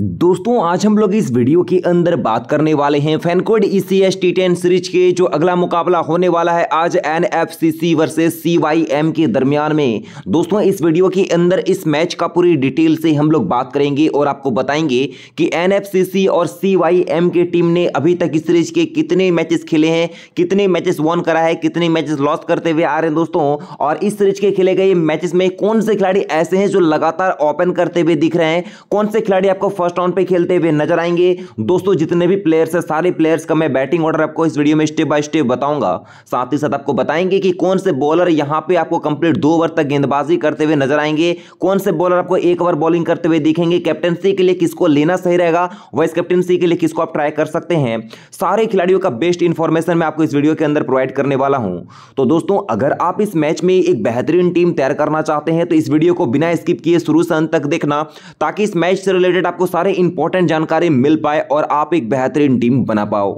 दोस्तों आज हम लोग इस वीडियो के अंदर बात करने वाले हैं FanCode E C S T ten series के जो अगला मुकाबला होने वाला है आज N F C C versus C Y M के दरमियान में दोस्तों इस वीडियो के अंदर इस मैच का पूरी डिटेल से हम लोग बात करेंगे और आपको बताएंगे कि एन एफ सी सी और सी वाई एम के टीम ने अभी तक इस सीरीज के कितने मैचेस खेले हैं कितने मैचेस वन करा है कितने मैचेस लॉस करते हुए आ रहे हैं दोस्तों और इस सीरीज के खेले गए मैचेस में कौन से खिलाड़ी ऐसे हैं जो लगातार ओपन करते हुए दिख रहे हैं कौन से खिलाड़ी आपको फर्स्ट राउंड पे खेलते हुए नजर आएंगे दोस्तों जितने भी प्लेयर्स हैं सारे प्लेयर्स का मैं बैटिंग ऑर्डर आपको इस वीडियो में स्टेप बाय स्टेप बताऊंगा साथ ही साथ आपको बताएंगे कि कौन से बॉलर यहाँ पे आपको कंप्लीट दो ओवर तक गेंदबाजी करते हुए नजर आएंगे कौन से बॉलर आपको एक ओवर बॉलिंग करते हुए दिखेंगे कैप्टनसी के लिए किसको लेना सही रहेगा वाइस कैप्टनसी के लिए किसको आप ट्राई कर सकते हैं सारे खिलाड़ियों का बेस्ट इन्फॉर्मेशन मैं आपको इस वीडियो के अंदर प्रोवाइड करने वाला हूँ तो दोस्तों अगर आप इस मैच में एक बेहतरीन टीम तैयार करना चाहते हैं तो इस वीडियो को बिना स्किप किए शुरू से अंत तक देखना ताकि इस मैच से रिलेटेड आपको सारे इंपॉर्टेंट जानकारी मिल पाए और आप एक बेहतरीन टीम बना पाओ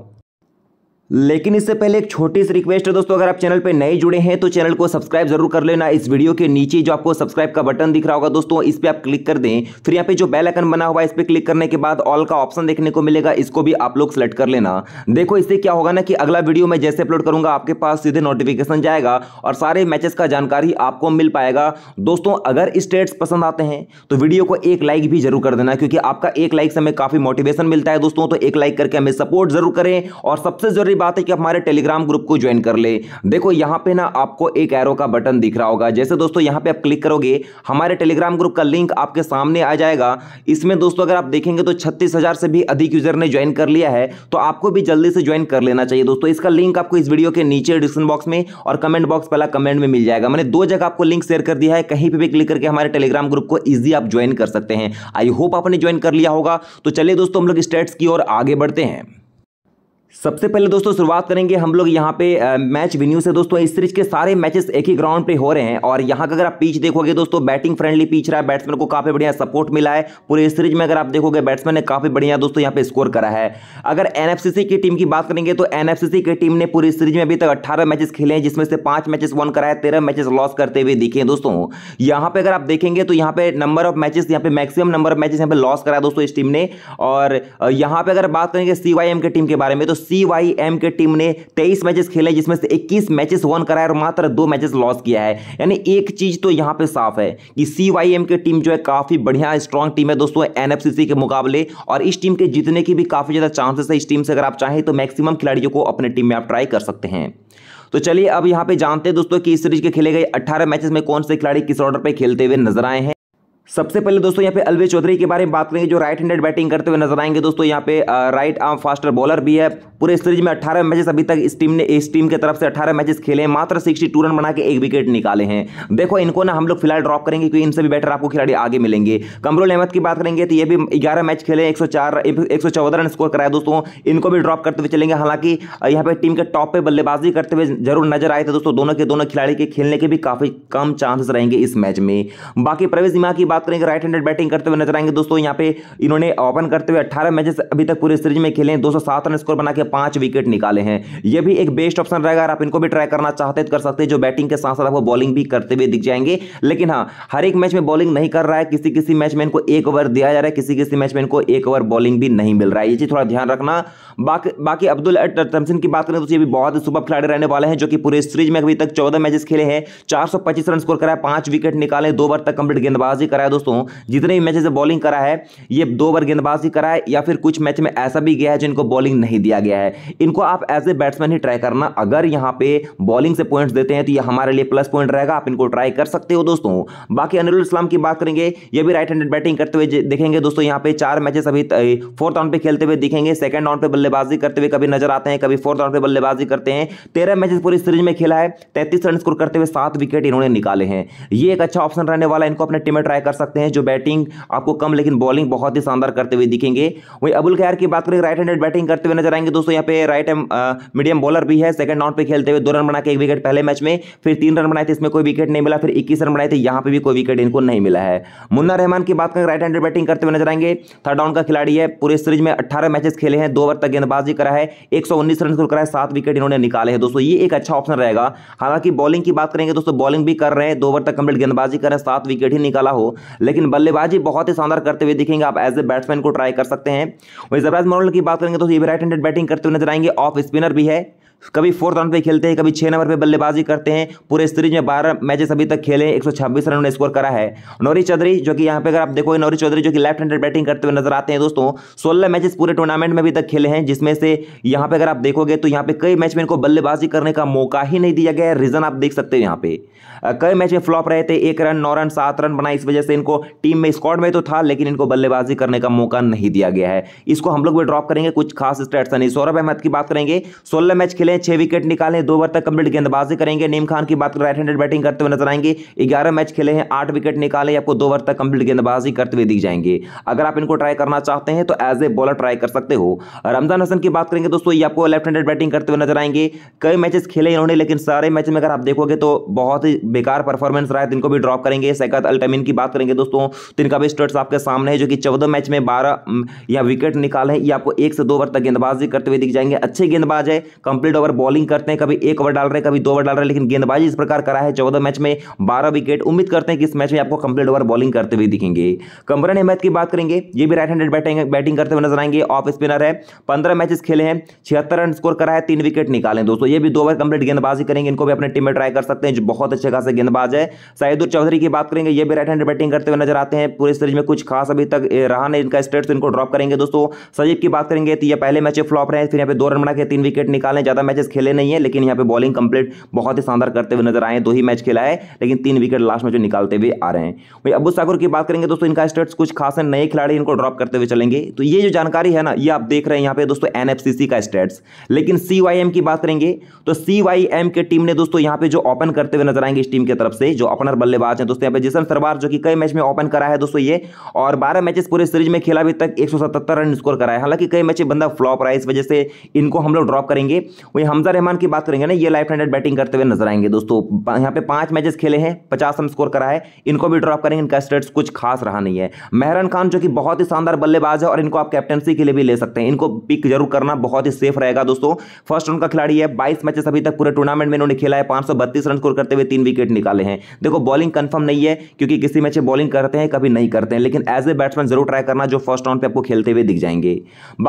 लेकिन इससे पहले एक छोटी सी रिक्वेस्ट है दोस्तों अगर आप चैनल पर नए जुड़े हैं तो चैनल को सब्सक्राइब जरूर कर लेना इस वीडियो के नीचे जो आपको सब्सक्राइब का बटन दिख रहा होगा दोस्तों इस पर आप क्लिक कर दें फिर यहाँ पे जो बेल आइकन बना हुआ है इस पर क्लिक करने के बाद ऑल का ऑप्शन देखने को मिलेगा इसको भी आप लोग सेलेक्ट कर लेना देखो इससे क्या होगा ना कि अगला वीडियो मैं जैसे अपलोड करूंगा आपके पास सीधे नोटिफिकेशन जाएगा और सारे मैचेस का जानकारी आपको मिल पाएगा दोस्तों अगर स्टेट्स पसंद आते हैं तो वीडियो को एक लाइक भी जरूर कर देना क्योंकि आपका एक लाइक से हमें काफी मोटिवेशन मिलता है दोस्तों तो एक लाइक करके हमें सपोर्ट जरूर करें और सबसे जरूरी बात है कि हमारे टेलीग्राम ग्रुप को ज्वाइन कर ले देखो यहाँ पे ना आपको एक एरो का बटन दिख रहा होगा जैसे दोस्तों यहाँ पे आप क्लिक करोगे हमारे टेलीग्राम ग्रुप का लिंक आपके सामने आ जाएगा इसमें दोस्तों अगर आप देखेंगे तो छत्तीस से भी अधिक यूजर ने ज्वाइन कर लिया है तो आपको भी जल्दी से ज्वाइन कर लेना चाहिए दोस्तों इसका लिंक आपको इस वीडियो के नीचे डिस्क्रिप्शन बॉक्स में और कमेंट बॉक्स पहला कमेंट में मिल जाएगा मैंने दो जगह आपको लिंक शेयर कर दिया है कहीं पर भी क्लिक करके हमारे टेलीग्राम ग्रुप को ईजी आप ज्वाइन कर सकते हैं आई होप आपने ज्वाइन कर लिया होगा तो चलिए दोस्तों हम लोग स्टेट्स की ओर आगे बढ़ते हैं सबसे पहले दोस्तों शुरुआत करेंगे हम लोग यहाँ पे मैच वेन्यू से दोस्तों इस सीरीज के सारे मैचेस एक ही ग्राउंड पे हो रहे हैं और यहाँ का अगर आप पीच देखोगे दोस्तों बैटिंग फ्रेंडली पीच रहा है बैट्समैन को काफी बढ़िया सपोर्ट मिला है पूरे इस सीरीज में अगर आप देखोगे बैट्समैन ने काफी बढ़िया दोस्तों यहाँ पे स्कोर करा है अगर एनएफसीसी की टीम की बात करेंगे तो एनएफसीसी की टीम ने पूरी सीरीज में अभी तक अट्ठारह मैचेस खेले हैं जिसमें से पांच मैचेस वन कराए तेरह मैचेस लॉस करते हुए दिखे दोस्तों यहाँ पे अगर आप देखेंगे तो यहाँ पे नंबर ऑफ मैचेस यहाँ पे मैक्सिमम नंबर ऑफ मैचेस यहाँ पे लॉस कराया दोस्तों इस टीम ने और यहाँ पे अगर बात करेंगे सीवाईएम की टीम के बारे में तो सी वाई एम के टीम ने तेईस मैचेस खेले जिसमें से इक्कीस मैचेस वन कराए और मात्र दो मैचेस लॉस किया है यानी एक चीज तो यहां पे साफ है कि सी वाई एम की टीम जो है काफी बढ़िया स्ट्रांग टीम है दोस्तों एन के मुकाबले और इस टीम के जीतने की भी काफी ज्यादा चांसेस है इस टीम से अगर आप चाहें तो मैक्सिमम खिलाड़ियों को अपने टीम में आप ट्राई कर सकते हैं तो चलिए अब यहाँ पे जानते हैं दोस्तों कि इस सीरीज के खेले गए अट्ठारह मैचेस में कौन से खिलाड़ी किस ऑर्डर पर खेलते हुए नजर आए हैं सबसे पहले दोस्तों यहाँ पे अलवे चौधरी के बारे में बात करेंगे जो राइट हैंडेड बैटिंग करते हुए नजर आएंगे दोस्तों यहाँ पे राइट आर्म फास्टर बॉलर भी है पूरे सीरीज में 18 मैचेस अभी तक इस टीम ने इस टीम की तरफ से 18 मैचेस खेले हैं मात्र 62 रन बना के एक विकेट निकाले हैं देखो इनको ना हम लोग फिलहाल ड्रॉप करेंगे क्योंकि इनसे भी बेटर आपको खिलाड़ी आगे मिलेंगे कमरुल अहमद की बात करेंगे तो ये भी ग्यारह मैच खेले एक सौ रन स्कोर कराया दोस्तों इनको भी ड्रॉप करते हुए चलेंगे हालांकि यहाँ पे टीम के टॉप पर बल्लेबाजी करते हुए जरूर नजर आए थे दोस्तों दोनों के दोनों खिलाड़ी के खेलने के भी काफी कम चांसेस रहेंगे इस मैच में बाकी प्रवेश दिमाग की बात बात करेंगे राइट हैंडेड बैटिंग करते हुए नजर आएंगे दोस्तों यहाँ पे इन्होंने ओपन करते हुए अट्ठारह मैचेस अभी तक पूरे सीरीज में खेले हैं दो रन स्कोर बना के पांच विकेट निकाले हैं ये भी एक बेस्ट ऑप्शन रहेगा अगर आप इनको भी ट्राई करना चाहते तो कर सकते हैं जो बैटिंग के साथ साथ आपको बॉलिंग भी करते हुए दिख जाएंगे लेकिन हाँ हर एक मैच में बॉलिंग नहीं कर रहा है किसी किसी मैच में इनको एक ओवर दिया जा रहा है किसी किसी मैच में इनको एक ओवर बॉलिंग भी नहीं मिल रहा है ये चीज थोड़ा ध्यान रखना बाकी बाकी अब्दुल तमसिन की बात करें तो ये भी बहुत सुपर खिलाड़ी रहने वाले हैं जो कि पूरे सीरीज में अभी तक चौदह मैचेस खेले हैं चार रन स्कोर कराए पांच विकेट निकाले दो बार तक कंप्लीट गेंदबाजी कराए है दोस्तों जितने भी मैचेस बॉलिंग करा है ये दो बार गेंदबाजी करा है या फिर कुछ मैच में ऐसा भी गया है जिनको बॉलिंग नहीं दिया गया है इनको आप एज ए बैट्समैन ही ट्राई करना अगर यहाँ पे बॉलिंग से पॉइंट्स देते हैं तो ये हमारे लिए प्लस पॉइंट रहेगा आप इनको ट्राई कर सकते हो दोस्तों बाकी अनिल इस्लाम की बात करेंगे ये भी राइट हैंडेड बैटिंग करते हुए देखेंगे दोस्तों यहाँ पे चार मैचेस अभी फोर्थ राउंड पे खेलते हुए दिखेंगे सेकंड राउंड पे बल्लेबाजी करते हुए कभी नजर आते हैं कभी फोर्थ राउंड पे बल्लेबाजी करते हैं तेरह मैचेस पूरी सीरीज में खेला है तैतीस रन स्कोर करते हुए सात विकेट इन्होंने निकाले हैं ये एक अच्छा ऑप्शन रहने वाला इनको अपने टीम में ट्राई कर सकते हैं जो बैटिंग आपको कम लेकिन बॉलिंग बहुत ही शानदार करते हुए दिखेंगे वहीं अबुल खैर की बात करें राइट हैंडेड बैटिंग करते हुए नजर आएंगे दोस्तों यहाँ पे राइट मीडियम बॉलर भी है सेकंड राउंड पे खेलते हुए दो रन बना के एक विकेट पहले मैच में फिर तीन रन बनाए थे इसमें कोई विकेट नहीं मिला फिर इक्कीस रन बनाए थे यहाँ पर भी कोई विकेट इनको नहीं मिला है मुन्ना रहमान की बात करें राइट हैंडेड बैटिंग करते हुए नजर आएंगे थर्ड राउंड का खिलाड़ी है पूरे सीरीज में अट्ठारह मैचेस खेले हैं दो ओवर तक गेंदबाजी करा है एक रन स्कोर करा है सात विकेट इन्होंने निकाले हैं दोस्तों ये एक अच्छा ऑप्शन रहेगा हालांकि बॉलिंग की बात करेंगे दोस्तों बॉलिंग भी कर रहे हैं दो ओवर तक कंप्लीट गेंदबाजी कर रहे हैं सात विकेट ही निकाला हो लेकिन बल्लेबाजी बहुत ही शानदार करते हुए दिखेंगे आप एज ए बैट्समैन को ट्राई कर सकते हैं वही जबराज मॉडल की बात करेंगे तो ये भी राइट हैंडेड बैटिंग करते हुए नजर आएंगे ऑफ स्पिनर भी है कभी फोर्थ राउंड पे खेलते हैं कभी छः नंबर पे बल्लेबाजी करते हैं पूरे सीरीज में बारह मैचेस अभी तक खेले एक रन उन्होंने स्कोर करा है नौरी चौधरी जो कि यहाँ पे अगर आप देखो नौरी चौधरी जो कि लेफ्ट हैंडेड बैटिंग करते हुए नजर आते हैं दोस्तों सोलह मैचेस पूरे टूर्नामेंट में अभी तक खेले हैं जिसमें से यहाँ पर अगर आप देखोगे तो यहाँ पे कई मैच में इनको बल्लेबाजी करने का मौका ही नहीं दिया गया है रीजन आप देख सकते हो यहाँ पे कई मैच में फ्लॉप रहे थे एक रन नौ रन सात रन बना इस वजह से इनको टीम में स्क्वाड में तो था लेकिन इनको बल्लेबाजी करने का मौका नहीं दिया गया है इसको हम लोग भी ड्रॉप करेंगे कुछ खास स्टेट्स नहीं सौरभ अहमद की बात करेंगे सोलह मैच खेले खेले छह विकेट निकालें दो ओवर तक कंप्लीट गेंदबाजी करेंगे नीम खान की बात कर राइट हैंडेड बैटिंग करते हुए नजर आएंगे ग्यारह मैच खेले हैं आठ विकेट निकाले आपको दो ओवर तक कंप्लीट गेंदबाजी करते हुए दिख जाएंगे अगर आप इनको ट्राई करना चाहते हैं तो एज ए बॉलर ट्राई कर सकते हो रमजान हसन की बात करेंगे दोस्तों ये आपको लेफ्ट हैंडेड बैटिंग करते हुए नजर आएंगे कई मैचेस खेले इन्होंने लेकिन सारे मैच में अगर आप देखोगे तो बहुत ही बेकार परफॉर्मेंस रहा है इनको भी ड्रॉप करेंगे सैकत अल्टमिन की बात करेंगे दोस्तों तो इनका भी स्टर्ट्स आपके सामने है जो कि चौदह मैच में बारह या विकेट निकाले ये आपको एक से दो ओवर तक गेंदबाजी करते हुए दिख जाएंगे अच्छे गेंदबाज है कंप्लीट ओवर बॉलिंग करते हैं कभी एक ओवर डाल रहे हैं कभी दो ओवर डाल रहे हैं लेकिन गेंदबाजी इस प्रकार करा है चौदह मैच में बारह विकेट उम्मीद करते हैं कि इस मैच में आपको कंप्लीट ओवर बॉलिंग करते हुए दिखेंगे कमरन अहमद की बात करेंगे ये भी राइट हैंडेड बैटिंग बैटिंग करते हुए नजर आएंगे ऑफ स्पिनर है पंद्रह मैचेस खेले हैं छिहत्तर रन स्कोर करा है तीन विकेट निकाले दोस्तों ये भी दो ओवर कंप्लीट गेंदबाजी करेंगे इनको भी अपने टीम में ट्राई कर सकते हैं जो बहुत अच्छे खासा गेंदबाज है साहिदुर चौधरी की बात करेंगे ये भी राइट हैंडेड बैटिंग करते हुए नजर आते हैं पूरे सीरीज में कुछ खास अभी तक रहा नहीं इनका स्टेट तो इनको ड्रॉप करेंगे दोस्तों सजीव की बात करेंगे तो ये पहले मैच फ्लॉप रहे फिर यहाँ पे दो रन बना के तीन विकेट निकालें ज्यादा मैचेस खेले नहीं है लेकिन यहाँ पे बॉलिंग कंप्लीट बहुत ही शानदार करते हुए नजर आए दो ही मैच खेला है लेकिन तीन विकेट लास्ट में जो निकालते हुए आ रहे हैं वही अबू साकुर की बात करेंगे दोस्तों इनका स्टेट्स कुछ खास है नए खिलाड़ी इनको ड्रॉप करते हुए चलेंगे तो ये जो जानकारी है ना ये आप देख रहे हैं यहाँ पे दोस्तों एन का स्टेट्स लेकिन सी की बात करेंगे तो सी के टीम ने दोस्तों यहाँ पे जो ओपन करते हुए नजर आएंगे इस टीम की तरफ से जो ओपनर बल्लेबाज है दोस्तों यहाँ पे जिसन सरवार जो कि कई मैच में ओपन करा है दोस्तों ये और बारह मैचेस पूरे सीरीज में खेला अभी तक एक रन स्कोर कराया हालांकि कई मैच बंदा फ्लॉप रहा है इस वजह से इनको हम लोग ड्रॉप करेंगे वहीं हमजा रहमान की बात करेंगे ना ये लाइफ हैंडेड बैटिंग करते हुए नजर आएंगे दोस्तों यहाँ पे पांच मैचेस खेले हैं पचास रन स्कोर करा है इनको भी ड्रॉप करेंगे इनका स्टेट्स कुछ खास रहा नहीं है मेहरन खान जो कि बहुत ही शानदार बल्लेबाज है और इनको आप कैप्टनसी के लिए भी ले सकते हैं इनको पिक जरूर करना बहुत ही सेफ रहेगा दोस्तों फर्स्ट का खिलाड़ी है बाईस मैचेस अभी तक पूरे टूर्नामेंट में इन्होंने खेला है पांच रन स्कोर करते हुए तीन विकेट निकाले हैं देखो बॉलिंग कन्फर्म नहीं है क्योंकि किसी मैच बॉलिंग करते हैं कभी नहीं करते हैं लेकिन एज ए बैट्समैन जरूर ट्राई करना जो फर्स्ट राउंड पर आपको खेलते हुए दिख जाएंगे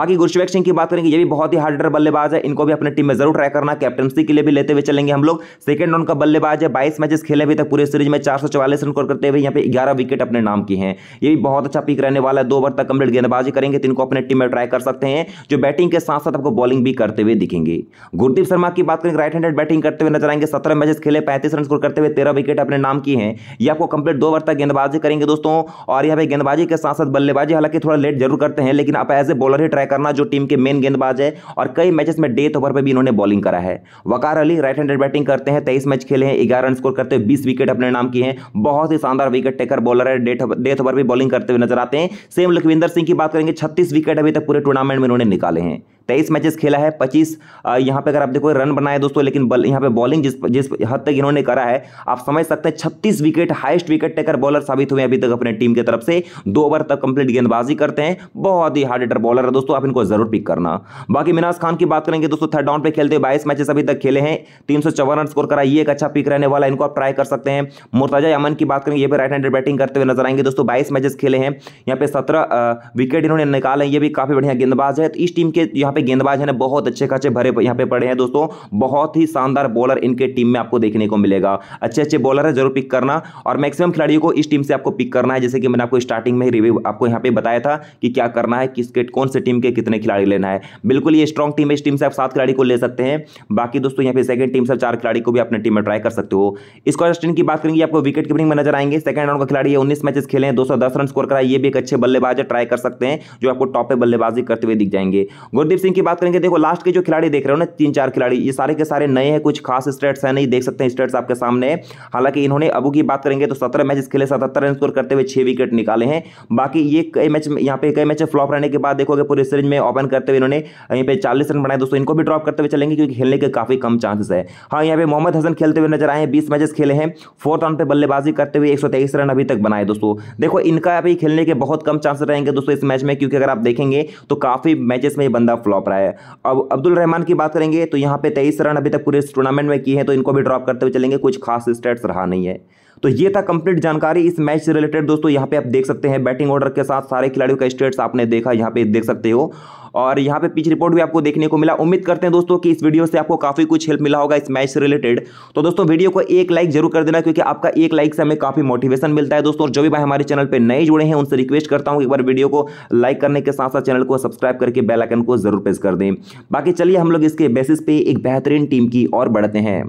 बाकी गुरशवेक सिंह की बात करेंगे ये भी बहुत ही हार्डर बल्लेबाज है इनको भी अपने टीम में जरूर ट्राई करना कैप्टनसी के लिए भी लेते हुए चलेंगे हम लोग सेकंड राउंड का बल्लेबाज है बाईस मैचेस खेले अभी तक पूरे सीरीज में चार रन स्कोर करते हुए यहाँ पे ग्यारह विकेट अपने नाम की है ये भी बहुत अच्छा पिक रहने वाला है दो ओवर तक कंप्लीट गेंदबाजी करेंगे तीन तो को अपने टीम में ट्राई कर सकते हैं जो बैटिंग के साथ साथ आपको बॉलिंग भी करते हुए दिखेंगे गुरदीप शर्मा की बात करें राइट हैंडेड बैटिंग करते हुए नजर आएंगे सत्रह मैचेस खेले पैंतीस रन स्कोर करते हुए तेरह विकेट अपने नाम की है ये आपको कंप्लीट दो ओवर तक गेंदबाजी करेंगे दोस्तों और यहाँ पे गेंदबाजी के साथ साथ बल्लेबाजी हालांकि थोड़ा लेट जरूर करते हैं लेकिन आप एज ए बॉलर ही ट्राई करना जो टीम के मेन गेंदबाज है और कई मैचेस में डेथ ओवर पर भी इन्होंने ने बॉलिंग करा है Waqar Ali right handed batting करते हैं तेईस मैच खेले हैं ग्यारह रन स्कोर करते हुए बीस विकेट अपने नाम किए हैं बहुत ही शानदार विकेट टेकर बॉलर है डेथ ओवर भी बॉलिंग करते हुए नजर आते हैं सेम लखविंदर सिंह की बात करेंगे छत्तीस विकेट अभी तक पूरे टूर्नामेंट में उन्होंने निकाले हैं तेईस मैचेस खेला है पच्चीस यहाँ पे अगर आप देखो रन बनाए दोस्तों लेकिन बल यहाँ पे बॉलिंग जिस जिस हद तक इन्होंने करा है आप समझ सकते हैं छत्तीस wicket highest wicket taker bowler साबित हुए अभी तक अपने टीम की तरफ से दो ओवर तक कंप्लीट गेंदबाजी करते हैं बहुत ही हार्ड हिटर बॉलर है दोस्तों आप इनको जरूर पिक करना बाकी मिनाज खान की बात करेंगे दोस्तों थर्ड डाउन पर खेलते हुए बाईस मैचेस अभी तक खेले हैं तीन रन स्कोर करा ये एक अच्छा पिक रहने वाला इनको आप ट्राई कर सकते हैं मुर्ताजा अमन की बात करेंगे ये भी राइट हैंडर बैटिंग करते हुए नजर आएंगे दोस्तों बाईस मैचेस खेले हैं यहाँ पे सत्रह विकेट इन्होंने निकाले ये भी काफी बढ़िया गेंदबाज है तो इस टीम के यहाँ पे पे गेंदबाज है ना बहुत अच्छे खासे भरे यहाँ पे पड़े हैं दोस्तों बहुत ही शानदार बॉलर इनके टीम में आपको देखने को मिलेगा अच्छे अच्छे बॉलर है जरूर पिक करना और मैक्सिमम खिलाड़ियों को इस टीम से आपको पिक करना है जैसे कि मैंने आपको स्टार्टिंग में ही रिव्यू आपको यहाँ पे बताया था कि क्या करना है किसके कौन से टीम के कितने खिलाड़ी लेना है बिल्कुल ये स्ट्रॉन्ग टीम है इस टीम से आप सात खिलाड़ी को ले सकते हैं बाकी दोस्तों यहाँ पे सेकंड टीम से चार खिलाड़ी को भी अपने टीम में ट्राई कर सकते हो स्कोर स्टिन की बात करेंगे आपको विकेट कीपिंग में नजर आएंगे सेकंड राउंड का खिलाड़ी है उन्नीस मैचेस खेले हैं दो रन स्कोर कराए ये भी एक अच्छे बल्लेबाज है ट्राई कर सकते हैं जो आपको टॉप पर बल्लेबाजी करते हुए दिख जाएंगे गुरदीप पोस्टिंग की बात करेंगे देखो लास्ट के जो खिलाड़ी देख रहे हो ना तीन चार खिलाड़ी ये सारे के सारे नए हैं कुछ खास स्टेट्स हैं नहीं देख सकते हैं स्टेट्स आपके सामने हालांकि इन्होंने अबू की बात करेंगे तो सत्रह मैच खेले सतहत्तर रन स्कोर करते हुए छह विकेट निकाले हैं बाकी ये कई मैच यहाँ पे कई मैच फ्लॉप रहने के बाद देखोगे पूरे सीरीज में ओपन करते हुए इन्होंने यहीं पर चालीस रन बनाए दोस्तों इनको भी ड्रॉप करते हुए चलेंगे क्योंकि खेलने के काफी कम चांसेस है हाँ यहाँ पे मोहम्मद हसन खेलते हुए नजर आए हैं बीस मैचेस खेले हैं फोर्थ राउंड पर बल्लेबाजी करते हुए एक रन अभी तक बनाए दोस्तों देखो इनका अभी खेलने के बहुत कम चांस रहेंगे दोस्तों इस मैच में क्योंकि अगर आप देखेंगे तो काफी मैचेस में ये बंदा फ्लॉप रहा है अब अब्दुल रहमान की बात करेंगे तो यहाँ पे तेईस रन अभी तक पूरे इस टूर्नामेंट में किए हैं तो इनको भी ड्रॉप करते हुए चलेंगे कुछ खास स्टेट्स रहा नहीं है तो ये था कंप्लीट जानकारी इस मैच से रिलेटेड दोस्तों यहाँ पे आप देख सकते हैं बैटिंग ऑर्डर के साथ सारे खिलाड़ियों का स्टेट्स आपने देखा यहाँ पे देख सकते हो और यहाँ पे पिच रिपोर्ट भी आपको देखने को मिला उम्मीद करते हैं दोस्तों कि इस वीडियो से आपको काफ़ी कुछ हेल्प मिला होगा इस मैच से रिलेटेड तो दोस्तों वीडियो को एक लाइक जरूर कर देना क्योंकि आपका एक लाइक से हमें काफ़ी मोटिवेशन मिलता है दोस्तों और जो भी भाई हमारे चैनल पर नए जुड़े हैं उनसे रिक्वेस्ट करता हूँ एक बार वीडियो को लाइक करने के साथ साथ चैनल को सब्सक्राइब करके बेलाइकन को जरूर प्रेस कर दें बाकी चलिए हम लोग इसके बेसिस पे एक बेहतरीन टीम की और बढ़ते हैं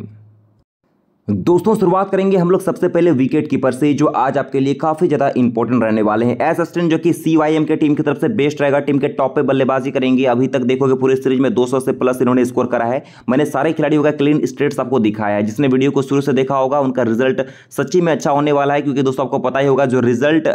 दोस्तों शुरुआत करेंगे हम लोग सबसे पहले विकेट कीपर से जो आज आपके लिए काफी ज्यादा इंपॉर्टेंट रहने वाले हैं एस अस्टिन जो कि सीवाईएम के टीम की तरफ से बेस्ट रहेगा टीम के टॉप पे बल्लेबाजी करेंगे अभी तक देखोगे पूरे सीरीज में 200 से प्लस इन्होंने स्कोर करा है मैंने सारे खिलाड़ियों का क्लीन स्टेट्स आपको दिखाया है जिसने वीडियो को शुरू से देखा होगा उनका रिजल्ट सच्ची में अच्छा होने वाला है क्योंकि दोस्तों आपको पता ही होगा जो रिजल्ट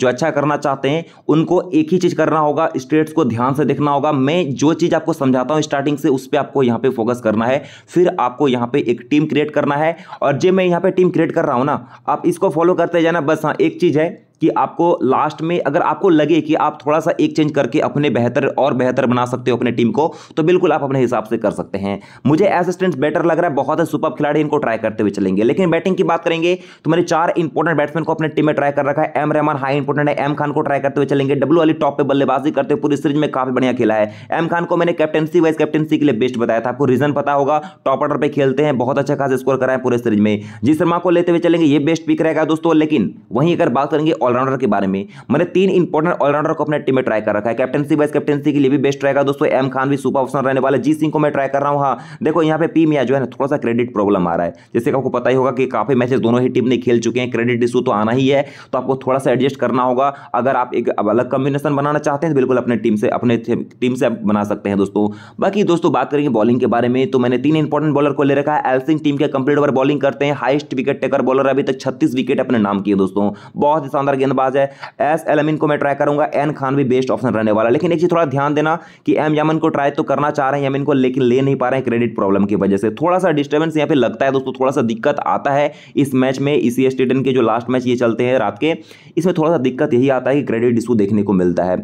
जो अच्छा करना चाहते हैं उनको एक ही चीज करना होगा स्टेट्स को ध्यान से देखना होगा मैं जो चीज आपको समझाता हूँ स्टार्टिंग से उस पर आपको यहाँ पे फोकस करना है फिर आपको यहाँ पे एक टीम क्रिएट करना है और जे मैं यहाँ पर टीम क्रिएट कर रहा हूँ ना आप इसको फॉलो करते जाना बस हाँ एक चीज़ है कि आपको लास्ट में अगर आपको लगे कि आप थोड़ा सा एक चेंज करके अपने बेहतर और बेहतर बना सकते हो अपने टीम को तो बिल्कुल आप अपने हिसाब से कर सकते हैं मुझे असिस्टेंट बेटर लग रहा है बहुत है सुपर खिलाड़ी इनको ट्राई करते हुए चलेंगे लेकिन बैटिंग की बात करेंगे तो मैंने चार इंपॉर्टेंट बैट्समैन को अपने टीम में ट्राई कर रखा है एम रहमान हाई इंपॉर्टेंट है एम खान को ट्राई करते हुए चलेंगे डब्ल्यू अली टॉप पर बल्लेबाजी करते हुए पूरी सीरीज में काफी बढ़िया खेला है एम खान को मैंने कैप्टनसी वाइस कैप्टनसी के लिए बेस्ट बताया था आपको रीजन पता होगा टॉप ऑर्डर पर खेलते हैं बहुत अच्छा खास स्कोर करा है पूरे सीरीज में जी शर्मा को लेते हुए चलेंगे ये बेस्ट पिक रहेगा दोस्तों लेकिन वहीं अगर बात करेंगे ऑलराउंडर के बारे में मैंने तीन इंपॉर्टेंट ऑलराउंडर को अपने टीम में ट्राई कर रखा है कैप्टनसी वाइस कैप्टनसी के लिए भी बेस्ट रहेगा दोस्तों एम खान भी सुपर ऑप्शन रहने वाला जी सिंह को मैं ट्राई कर रहा हूँ हाँ देखो यहाँ पे पी मिया जो है ना थोड़ा सा क्रेडिट प्रॉब्लम आ रहा है जैसे आपको पता ही होगा कि काफी मैचेस दोनों ही टीम ने खेल चुके हैं क्रेडिट इशू तो आना ही है तो आपको थोड़ा सा एडजस्ट करना होगा अगर आप एक अलग कॉम्बिनेशन बनाना चाहते हैं तो बिल्कुल अपने टीम से अपने टीम से बना सकते हैं दोस्तों बाकी दोस्तों बात करेंगे बॉलिंग के बारे में तो मैंने तीन इंपॉर्टेंट बॉलर को ले रखा है एलसिंग टीम के कंप्लीट ओवर बॉलिंग करते हैं हाइस्ट विकेट टेकर बॉलर अभी तक छत्तीस विकेट अपने नाम किए दोस्तों बहुत ही शानदार गेंदबाज है एस एलमिन को मैं ट्राई करूंगा एन खान भी बेस्ट ऑप्शन रहने वाला लेकिन एक चीज थोड़ा ध्यान देना कि एम यमन को ट्राई तो करना चाह रहे हैं यमिन को लेकिन ले नहीं पा रहे हैं क्रेडिट प्रॉब्लम की वजह से थोड़ा सा डिस्टर्बेंस यहाँ पे लगता है दोस्तों थोड़ा सा दिक्कत आता है इस मैच में इसी स्टेडियम के जो लास्ट मैच ये चलते हैं रात के इसमें थोड़ा सा दिक्कत यही आता है कि क्रेडिट इशू देखने को मिलता है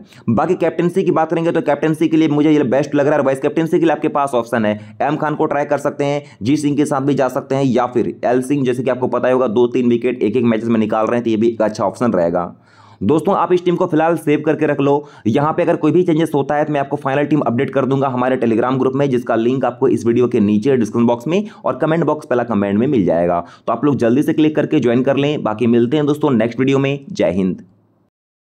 बाकी कैप्टनसी की बात करेंगे तो कैप्टनसी के लिए मुझे ये बेस्ट लग रहा है वाइस कैप्टनसी के लिए आपके पास ऑप्शन है एम खान को ट्राई कर सकते हैं जी सिंह के साथ भी जा सकते हैं या फिर एल सिंह जैसे कि आपको पता होगा दो तीन विकेट एक एक मैचेस में निकाल रहे हैं तो ये भी एक अच्छा ऑप्शन रहे रहेगा दोस्तों आप इस टीम को फिलहाल सेव करके रख लो यहाँ पे अगर कोई भी चेंजेस होता है तो मैं आपको फाइनल टीम अपडेट कर दूंगा हमारे टेलीग्राम ग्रुप में जिसका लिंक आपको इस वीडियो के नीचे डिस्क्रिप्शन बॉक्स में और कमेंट बॉक्स पहला कमेंट में मिल जाएगा तो आप लोग जल्दी से क्लिक करके ज्वाइन कर लें बाकी मिलते हैं दोस्तों नेक्स्ट वीडियो में जय हिंद